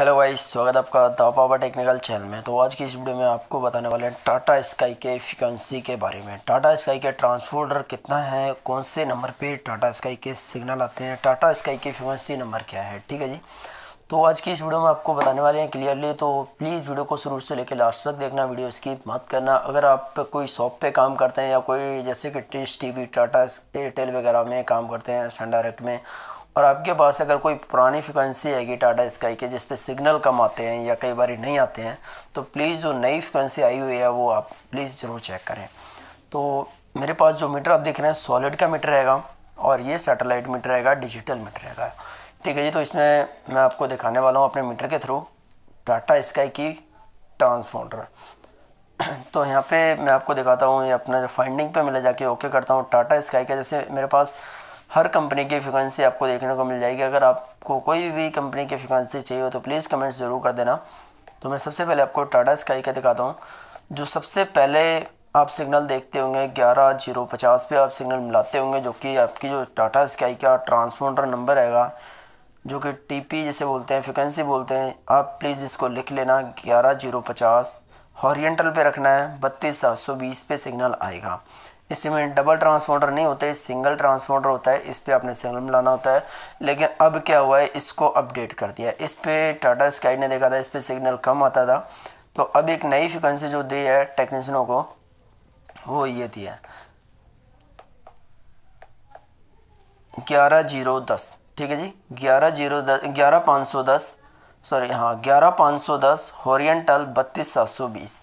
hello guys स्वागत है आपका दापापा टेक्निकल चैनल में तो आज की इस वीडियो में आपको बताने वाले हैं टाटा स्काई के फ्रिक्वेंसी के बारे में टाटा स्काई के ट्रांसपोर्टर कितना है कौन से नंबर पे टाटा स्काई के सिग्नल आते हैं टाटा स्काई की फ्रिक्वेंसी नंबर क्या है ठीक है जी तो आज की इस वीडियो में आपको बताने वाले हैं क्लियरली तो प्लीज़ वीडियो को शुरू से लेकर लास्ट तक देखना वीडियो इसकी मत करना अगर आप कोई शॉप पे काम करते हैं या कोई जैसे कि टी वी टाटा एयरटेल वगैरह में काम करते हैं सन डायरेक्ट में और आपके पास अगर कोई पुरानी फ्रिक्वेंसी आएगी टाटा स्काई के जिस सिग्नल कम आते हैं या कई बार नहीं आते हैं तो प्लीज़ जो नई फ्रिक्वेंसी आई हुई है वो आप प्लीज़ ज़रूर चेक करें तो मेरे पास जो मीटर आप देख रहे हैं सॉलिड का मीटर रहेगा और ये सैटेलाइट मीटर रहेगा डिजिटल मीटर रहेगा ठीक है जी तो इसमें मैं आपको दिखाने वाला हूँ अपने मीटर के थ्रू टाटा स्काई की ट्रांसफाउंडर तो यहाँ पे मैं आपको दिखाता हूँ ये अपना जो फाइंडिंग पे मिले जाके ओके करता हूँ टाटा स्काई का जैसे मेरे पास हर कंपनी की फ्रिक्वेंसी आपको देखने को मिल जाएगी अगर आपको कोई भी कंपनी की फ्रिक्वेंसी चाहिए हो तो प्लीज़ कमेंट्स ज़रूर कर देना तो मैं सबसे पहले आपको टाटा स्काई का दिखाता हूँ जो सबसे पहले आप सिग्नल देखते होंगे ग्यारह जीरो पचास पे आप सिग्नल मिलाते होंगे जो कि आपकी जो टाटा स्काई का ट्रांसपोंडर नंबर आएगा जो कि टीपी जिसे बोलते हैं फ्रिक्वेंसी बोलते हैं आप प्लीज़ इसको लिख लेना ग्यारह जीरो पचास हॉरियंटल पे रखना है बत्तीस सात सौ बीस पे सिग्नल आएगा इसमें डबल ट्रांसफोर्टर नहीं होते सिंगल ट्रांसपोर्टर होता है इस पर आपने सिग्नल मिलाना होता है लेकिन अब क्या हुआ है इसको अपडेट कर दिया इस पर टाटा स्काई ने देखा था इस पर सिग्नल कम आता था तो अब एक नई फ्रिक्वेंसी जो दी है टेक्नीशियनों को वो ये दी है ग्यारह जीरो दस ठीक है जी ग्यारह जीरो दस ग्यारह पाँच सौ दस सॉरी हाँ ग्यारह पाँच सौ दस हॉरियंटल बत्तीस सात सौ बीस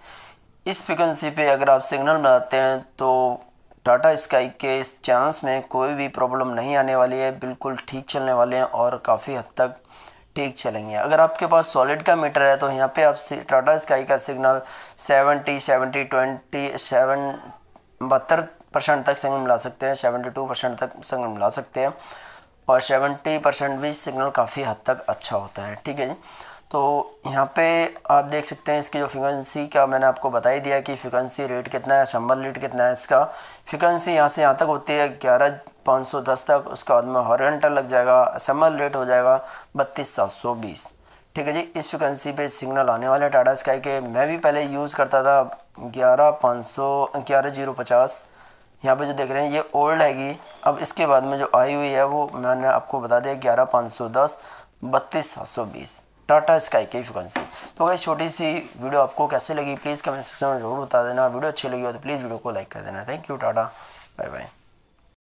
इस फ्रिक्वेंसी पे अगर आप सिग्नल बनाते हैं तो टाटा स्काई के इस चैनल्स में कोई भी प्रॉब्लम नहीं आने वाली है बिल्कुल ठीक चलने वाले हैं और काफ़ी हद तक ठीक चलेंगे अगर आपके पास सॉलिड का मीटर है तो यहाँ पे आप टाटा स्काई का signal seventy seventy twenty seven बहत्तर परसेंट तक सिग्नल मिला सकते हैं सेवेंटी टू परसेंट तक सिग्नल मिला सकते हैं और 70 परसेंट भी सिग्नल काफ़ी हद तक अच्छा होता है ठीक है जी तो यहाँ पे आप देख सकते हैं इसकी जो फ्रिक्वेंसी का मैंने आपको बता ही दिया कि फ्रिक्वेंसी रेट कितना है संबल रेट कितना है इसका फ्रिक्वेंसी यहाँ से यहाँ तक होती है ग्यारह पाँच सौ दस तक उसके बाद में हॉरेंटल लग जाएगा संबल रेट हो जाएगा बत्तीस सात सौ बीस ठीक है जी इस फ्रिक्वेंसी पे सिग्नल आने वाले टाटा स्काई के मैं भी पहले यूज़ करता था ग्यारह पाँच सौ ग्यारह जीरो पचास यहाँ पर जो देख रहे हैं ये ओल्ड हैगी अब इसके बाद में जो आई हुई है वो मैंने आपको बता दिया ग्यारह पाँच सौ दस बत्तीस सात सौ बीस टाटा स्काई की फ्रिक्वेंसी तो भाई छोटी सी वीडियो आपको कैसे लगी प्लीज़ कमेंट सेक्शन में जरूर बता देना वीडियो अच्छी लगी हो तो प्लीज़ वीडियो को लाइक कर देना थैंक यू टाटा बाय बाय